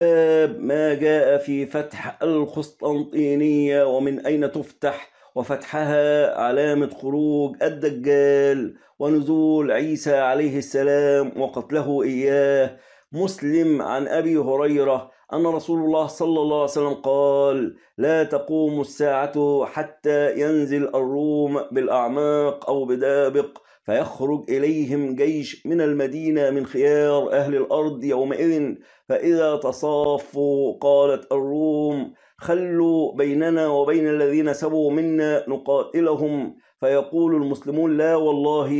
باب ما جاء في فتح القسطنطينية ومن أين تفتح وفتحها علامة خروج الدجال ونزول عيسى عليه السلام وقتله إياه مسلم عن أبي هريرة أن رسول الله صلى الله عليه وسلم قال لا تقوم الساعة حتى ينزل الروم بالأعماق أو بدابق فيخرج إليهم جيش من المدينة من خيار أهل الأرض يومئذ فإذا تصافوا قالت الروم خلوا بيننا وبين الذين سبوا منا نقاتلهم فيقول المسلمون لا والله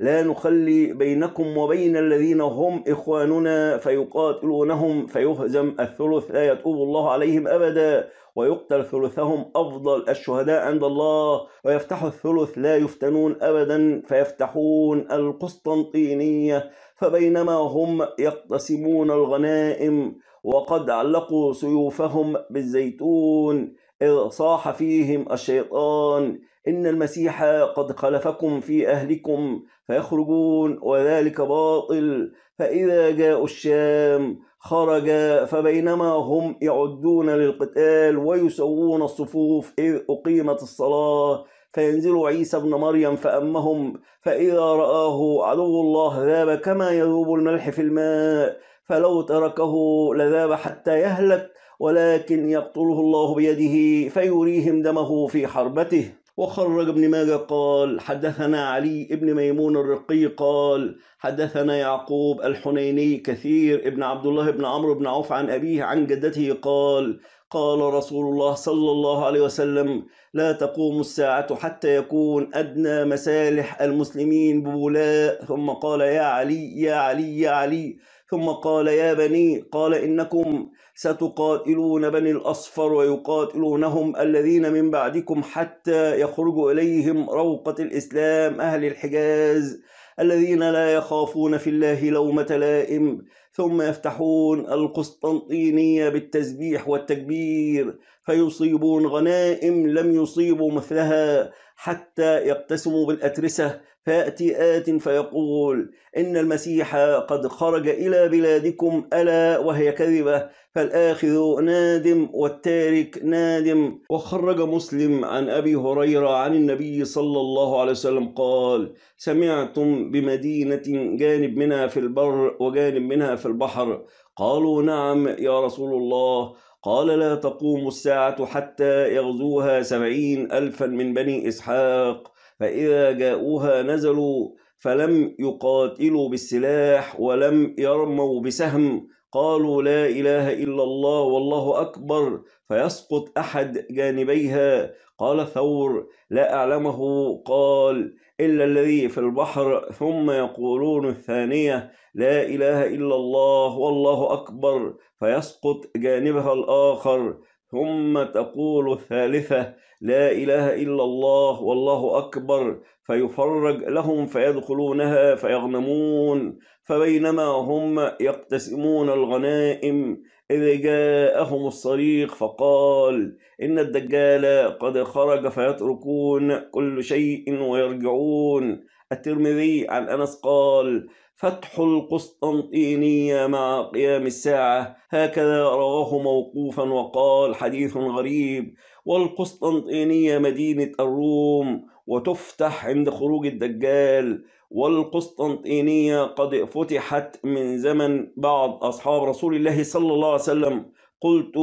لا نخلي بينكم وبين الذين هم إخواننا فيقاتلونهم فيهزم الثلث لا يتوب الله عليهم أبدا ويقتل ثلثهم أفضل الشهداء عند الله ويفتح الثلث لا يفتنون أبدا فيفتحون القسطنطينية فبينما هم يقتسمون الغنائم وقد علقوا سيوفهم بالزيتون إذ صاح فيهم الشيطان إن المسيح قد خلفكم في أهلكم فيخرجون وذلك باطل فإذا جاءوا الشام خرج فبينما هم يعدون للقتال ويسوون الصفوف إذ أقيمت الصلاة فينزل عيسى بن مريم فأمهم فإذا رآه عدو الله ذاب كما يذوب الملح في الماء فلو تركه لذاب حتى يهلك ولكن يقتله الله بيده فيريهم دمه في حربته وخرج ابن ماجه قال حدثنا علي ابن ميمون الرقي قال حدثنا يعقوب الحنيني كثير ابن عبد الله ابن عمرو بن عوف عن أبيه عن جدته قال قال رسول الله صلى الله عليه وسلم لا تقوم الساعة حتى يكون أدنى مسالح المسلمين بولاء ثم قال يا علي يا علي يا علي ثم قال يا بني قال إنكم ستقاتلون بني الأصفر ويقاتلونهم الذين من بعدكم حتى يخرج إليهم روقة الإسلام أهل الحجاز الذين لا يخافون في الله لومة لائم ثم يفتحون القسطنطينية بالتسبيح والتكبير فيصيبون غنائم لم يصيبوا مثلها حتى يقتسم بالأترسة فيأتي آت فيقول إن المسيح قد خرج إلى بلادكم ألا وهي كذبة فالآخذ نادم والتارك نادم وخرج مسلم عن أبي هريرة عن النبي صلى الله عليه وسلم قال سمعتم بمدينة جانب منها في البر وجانب منها في البحر قالوا نعم يا رسول الله قال لا تقوم الساعة حتى يغزوها سبعين ألفا من بني إسحاق فإذا جاءوها نزلوا فلم يقاتلوا بالسلاح ولم يرموا بسهم قالوا لا إله إلا الله والله أكبر فيسقط أحد جانبيها قال ثور لا أعلمه قال إلا الذي في البحر ثم يقولون الثانية لا إله إلا الله والله أكبر فيسقط جانبها الآخر ثم تقول الثالثة لا إله إلا الله والله أكبر فيفرج لهم فيدخلونها فيغنمون فبينما هم يقتسمون الغنائم إذ جاءهم الصريخ فقال إن الدجال قد خرج فيتركون كل شيء ويرجعون الترمذي عن أنس قال فتح القسطنطينية مع قيام الساعة هكذا رواه موقوفا وقال حديث غريب والقسطنطينية مدينة الروم وتفتح عند خروج الدجال والقسطنطينية قد فتحت من زمن بعض أصحاب رسول الله صلى الله عليه وسلم قلت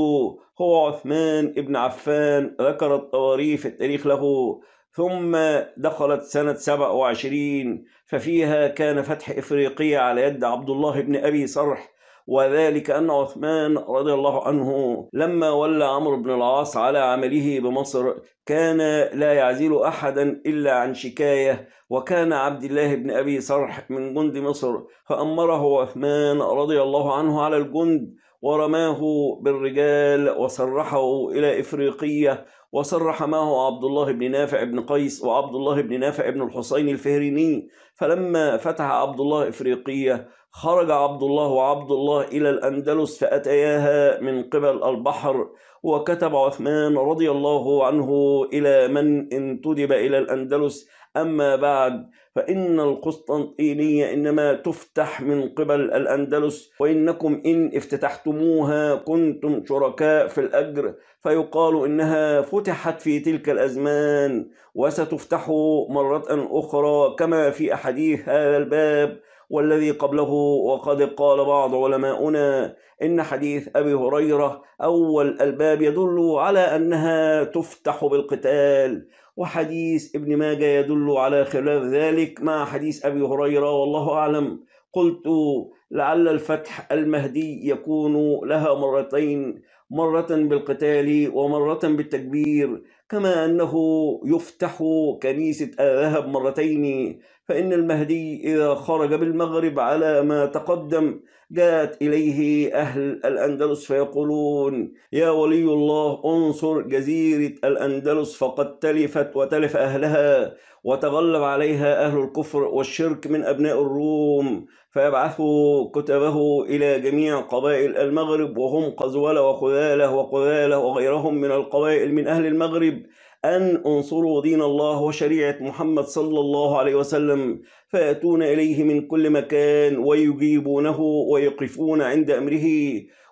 هو عثمان بن عفان ذكر الطواريف التاريخ له ثم دخلت سنة 27 ففيها كان فتح إفريقية على يد عبد الله بن أبي سرح وذلك أن عثمان رضي الله عنه لما ولى عمرو بن العاص على عمله بمصر كان لا يعزل أحدا إلا عن شكاية وكان عبد الله بن أبي سرح من جند مصر فأمره عثمان رضي الله عنه على الجند ورماه بالرجال وسرحه إلى إفريقية وسرح معه عبد الله بن نافع بن قيس وعبد الله بن نافع بن الحسين الفهريني فلما فتح عبد الله إفريقية خرج عبد الله وعبد الله إلى الأندلس فأتياها من قبل البحر وكتب عثمان رضي الله عنه إلى من انتدب إلى الأندلس أما بعد فإن القسطنطينية إنما تفتح من قبل الأندلس وإنكم إن افتتحتموها كنتم شركاء في الأجر فيقال إنها فتحت في تلك الأزمان وستفتح مرة أخرى كما في أحاديث هذا الباب والذي قبله وقد قال بعض علماؤنا إن حديث أبي هريرة أول الباب يدل على أنها تفتح بالقتال وحديث ابن ماجه يدل على خلاف ذلك مع حديث أبي هريرة والله أعلم قلت لعل الفتح المهدي يكون لها مرتين مرة بالقتال ومرة بالتكبير كما أنه يفتح كنيسة ذهب مرتين فإن المهدي إذا خرج بالمغرب على ما تقدم جاءت إليه أهل الأندلس فيقولون يا ولي الله انصر جزيرة الأندلس فقد تلفت وتلف أهلها وتغلب عليها أهل الكفر والشرك من أبناء الروم فيبعثوا كتبه إلى جميع قبائل المغرب وهم قزولة وخذالة وقذالة وغيرهم من القبائل من أهل المغرب أن أنصروا دين الله وشريعة محمد صلى الله عليه وسلم فيأتون إليه من كل مكان ويجيبونه ويقفون عند أمره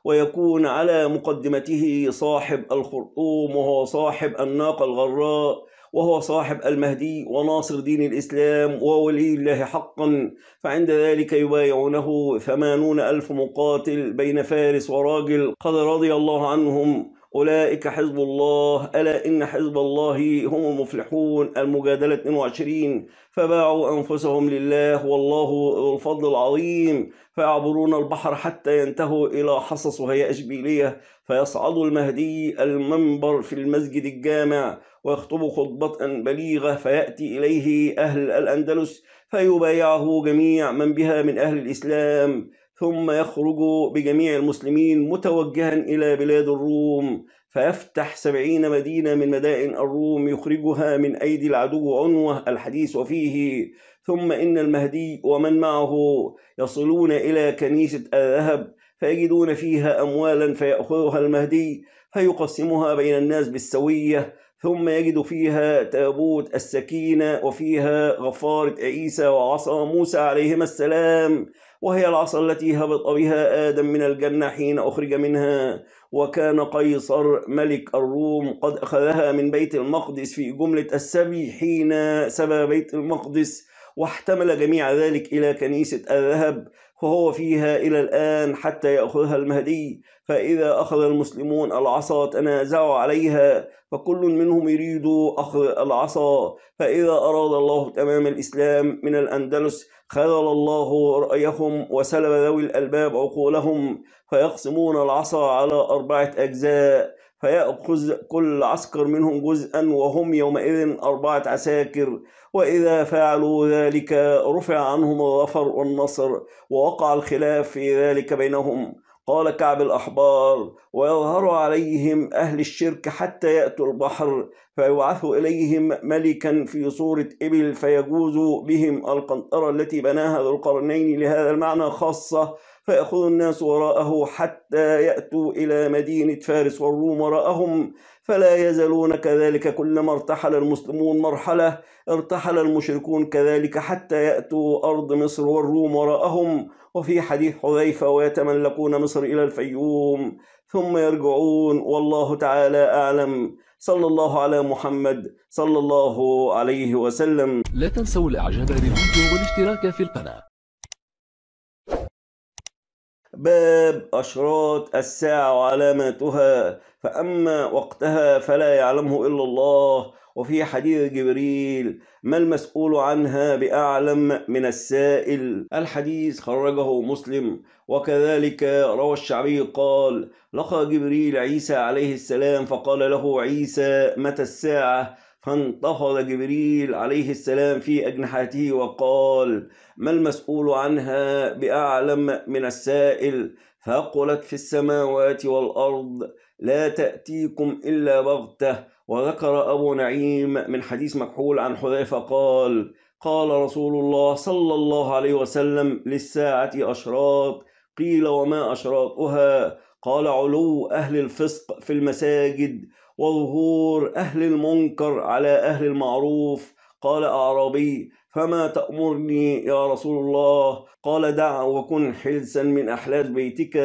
ويكون على مقدمته صاحب الخرطوم وهو صاحب الناقة الغراء وهو صاحب المهدي وناصر دين الإسلام وولي الله حقا فعند ذلك يبايعونه ثمانون ألف مقاتل بين فارس وراجل قد رضي الله عنهم أولئك حزب الله ألا إن حزب الله هم المفلحون المجادلة 22 فباعوا أنفسهم لله والله ذو الفضل العظيم فيعبرون البحر حتى ينتهوا إلى حصص وهي أشبيلية فيصعد المهدي المنبر في المسجد الجامع ويخطب خطبة بليغة فيأتي إليه أهل الأندلس فيبايعه جميع من بها من أهل الإسلام ثم يخرج بجميع المسلمين متوجها إلى بلاد الروم فيفتح سبعين مدينة من مدائن الروم يخرجها من أيدي العدو عنوة الحديث وفيه ثم إن المهدي ومن معه يصلون إلى كنيسة الذهب فيجدون فيها أموالا فيأخذها المهدي فيقسمها بين الناس بالسوية ثم يجد فيها تابوت السكينة وفيها غفارة عيسى وعصا موسى عليهما السلام وهي العصا التي هبط بها آدم من الجنة حين أخرج منها وكان قيصر ملك الروم قد أخذها من بيت المقدس في جملة السبي حين سبى بيت المقدس واحتمل جميع ذلك إلى كنيسة الذهب وهو فيها إلى الآن حتى يأخذها المهدي فإذا أخذ المسلمون العصا تنازعوا عليها فكل منهم يريد أخذ العصا فإذا أراد الله تمام الإسلام من الأندلس خذل الله رأيهم وسلب ذوي الألباب عقولهم فيقسمون العصا على أربعة أجزاء فيأخذ كل عسكر منهم جزءا وهم يومئذ أربعة عساكر وإذا فعلوا ذلك رفع عنهم الظفر والنصر ووقع الخلاف في ذلك بينهم قال كعب الأحبار ويظهر عليهم أهل الشرك حتى يأتوا البحر فيبعث إليهم ملكا في صورة إبل فيجوز بهم القنطرة التي بناها ذو القرنين لهذا المعنى خاصة فيأخذ الناس وراءه حتى يأتوا إلى مدينة فارس والروم وراءهم فلا يزالون كذلك كلما ارتحل المسلمون مرحلة ارتحل المشركون كذلك حتى يأتوا أرض مصر والروم وراءهم وفي حديث حذيفة ويتملقون مصر إلى الفيوم ثم يرجعون والله تعالى أعلم صلى الله على محمد صلى الله عليه وسلم لا تنسوا الإعجاب بالفيديو والاشتراك في القناة باب أشراط الساعة وعلاماتها فأما وقتها فلا يعلمه إلا الله وفي حديث جبريل ما المسؤول عنها بأعلم من السائل الحديث خرجه مسلم وكذلك روى الشعبي قال لقى جبريل عيسى عليه السلام فقال له عيسى متى الساعة فانتفض جبريل عليه السلام في أجنحته وقال ما المسؤول عنها بأعلم من السائل فقلت في السماوات والأرض لا تأتيكم إلا بغته وذكر أبو نعيم من حديث مكحول عن حذيفة قال قال رسول الله صلى الله عليه وسلم للساعة أشراط قيل وما أشراطها قال علو أهل الفسق في المساجد وظهور أهل المنكر على أهل المعروف قال أعرابي فما تأمرني يا رسول الله قال دع وكن حلسا من أحلال بيتك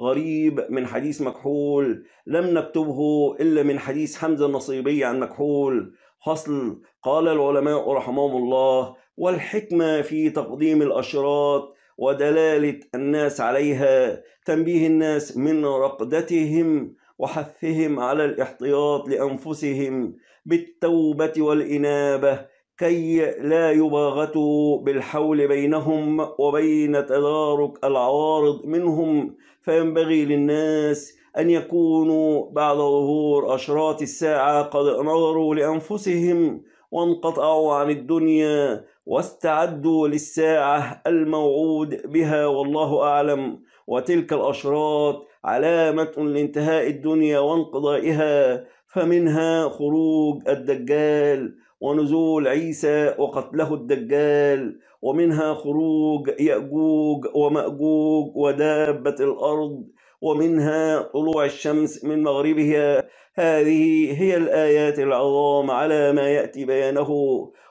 غريب من حديث مكحول لم نكتبه إلا من حديث حمزة النصيبي عن مكحول فصل قال العلماء رحمهم الله والحكمة في تقديم الأشراط ودلالة الناس عليها تنبيه الناس من رقدتهم وحثهم على الاحتياط لأنفسهم بالتوبة والإنابة كي لا يباغتوا بالحول بينهم وبين تدارك العوارض منهم فينبغي للناس أن يكونوا بعد ظهور أشراط الساعة قد نظروا لأنفسهم وانقطعوا عن الدنيا واستعدوا للساعة الموعود بها والله أعلم وتلك الأشراط علامة لانتهاء الدنيا وانقضائها فمنها خروج الدجال ونزول عيسى وقتله الدجال ومنها خروج يأجوج ومأجوج ودابة الأرض ومنها طلوع الشمس من مغربها هذه هي الآيات العظام على ما يأتي بيانه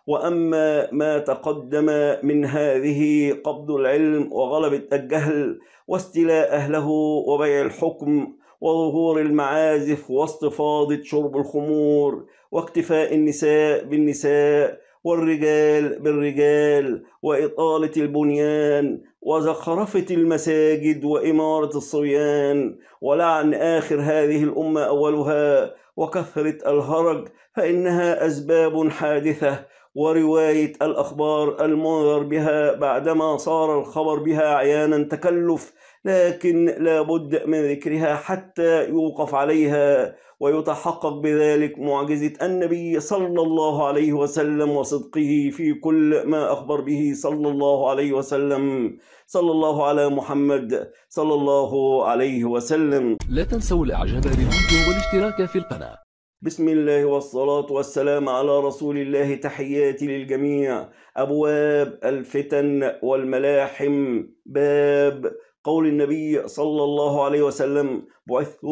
وأما ما تقدم من هذه قبض العلم وغلبة الجهل واستيلاء أهله وبيع الحكم وظهور المعازف واستفاضة شرب الخمور واكتفاء النساء بالنساء والرجال بالرجال وإطالة البنيان وزخرفة المساجد وإمارة الصبيان ولعن آخر هذه الأمة أولها وكثرة الهرج فإنها أسباب حادثة ورواية الأخبار المنذر بها بعدما صار الخبر بها عيانا تكلف لكن لابد من ذكرها حتى يوقف عليها ويتحقق بذلك معجزة النبي صلى الله عليه وسلم وصدقه في كل ما أخبر به صلى الله عليه وسلم صلى الله على محمد صلى الله عليه وسلم لا تنسوا الإعجاب بالفيديو والاشتراك في القناة بسم الله والصلاة والسلام على رسول الله تحياتي للجميع أبواب الفتن والملاحم باب قول النبي صلى الله عليه وسلم بعثت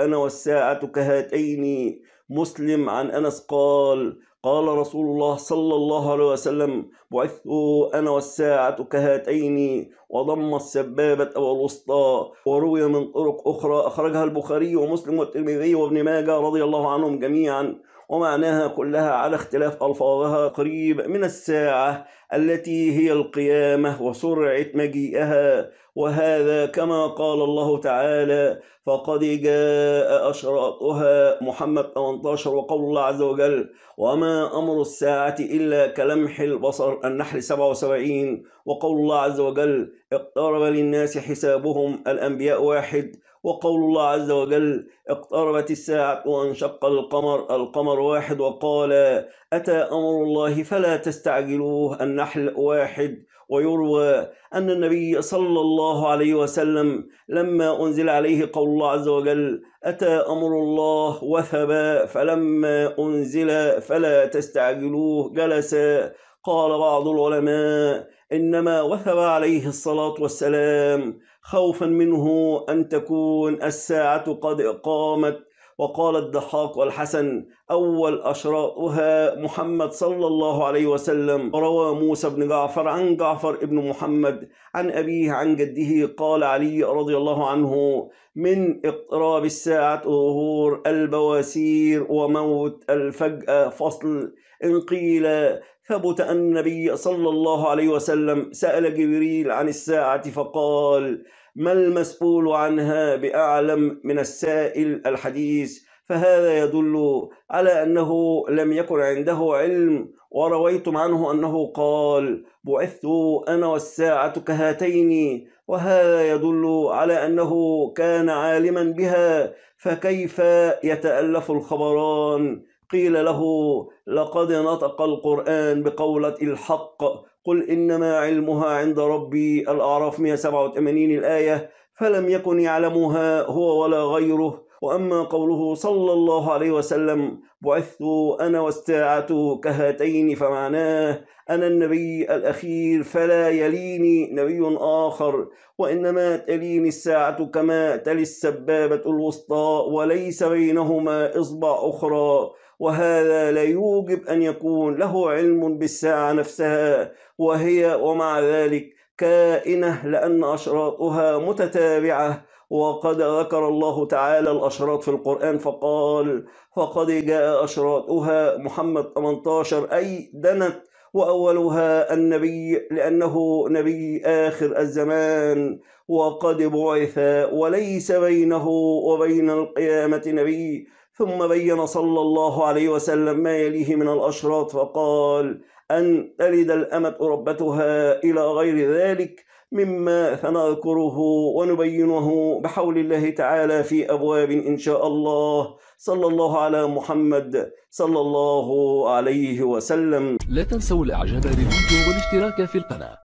أنا والساعة كهاتين مسلم عن أنس قال قال رسول الله صلى الله عليه وسلم بعثت أنا والساعة كهاتين وضم السبابة والوسطى وروي من طرق أخرى أخرجها البخاري ومسلم والترمذي وابن ماجه رضي الله عنهم جميعا ومعناها كلها على اختلاف ألفاظها قريب من الساعة التي هي القيامة وسرعة مجيئها وهذا كما قال الله تعالى فقد جاء أشراطها محمد 18 وقول الله عز وجل وما أمر الساعة إلا كلمح البصر النحل 77 وقول الله عز وجل اقترب للناس حسابهم الأنبياء واحد وقول الله عز وجل اقتربت الساعة وانشق القمر القمر واحد وقال أتى أمر الله فلا تستعجلوه النحل واحد ويروى أن النبي صلى الله عليه وسلم لما أنزل عليه قول الله عز وجل أتى أمر الله وثبا فلما أنزل فلا تستعجلوه جلس قال بعض العلماء إنما وثب عليه الصلاة والسلام خوفا منه أن تكون الساعة قد قامت وقال الضحاك والحسن أول أشراؤها محمد صلى الله عليه وسلم روى موسى بن جعفر عن جعفر بن محمد عن أبيه عن جده قال علي رضي الله عنه من اقتراب الساعة ظهور البواسير وموت الفجأة فصل إن قيل ثبت أن النبي صلى الله عليه وسلم سأل جبريل عن الساعة فقال ما المسؤول عنها بأعلم من السائل الحديث فهذا يدل على أنه لم يكن عنده علم ورويتم عنه أنه قال بعثت أنا والساعة كهاتين وهذا يدل على أنه كان عالما بها فكيف يتألف الخبران قيل له لقد نطق القرآن بقولة الحق قل إنما علمها عند ربي الأعراف 187 الآية فلم يكن يعلمها هو ولا غيره وأما قوله صلى الله عليه وسلم بعثت أنا والساعة كهاتين فمعناه أنا النبي الأخير فلا يليني نبي آخر وإنما تليني الساعة كما تلي السبابة الوسطى وليس بينهما إصبع أخرى وهذا لا يوجب أن يكون له علم بالساعة نفسها وهي ومع ذلك كائنة لأن أشراطها متتابعة وقد ذكر الله تعالى الأشراط في القرآن فقال فقد جاء أشراطها محمد 18 أي دنت وأولها النبي لأنه نبي آخر الزمان وقد بعث وليس بينه وبين القيامة نبي ثم بين صلى الله عليه وسلم ما يليه من الأشراط فقال أن تلد الأمة ربتها إلى غير ذلك مما سنذكره ونبينه بحول الله تعالى في أبواب إن شاء الله صلى الله على محمد صلى الله عليه وسلم لا تنسوا الإعجاب بالفيديو والاشتراك في القناة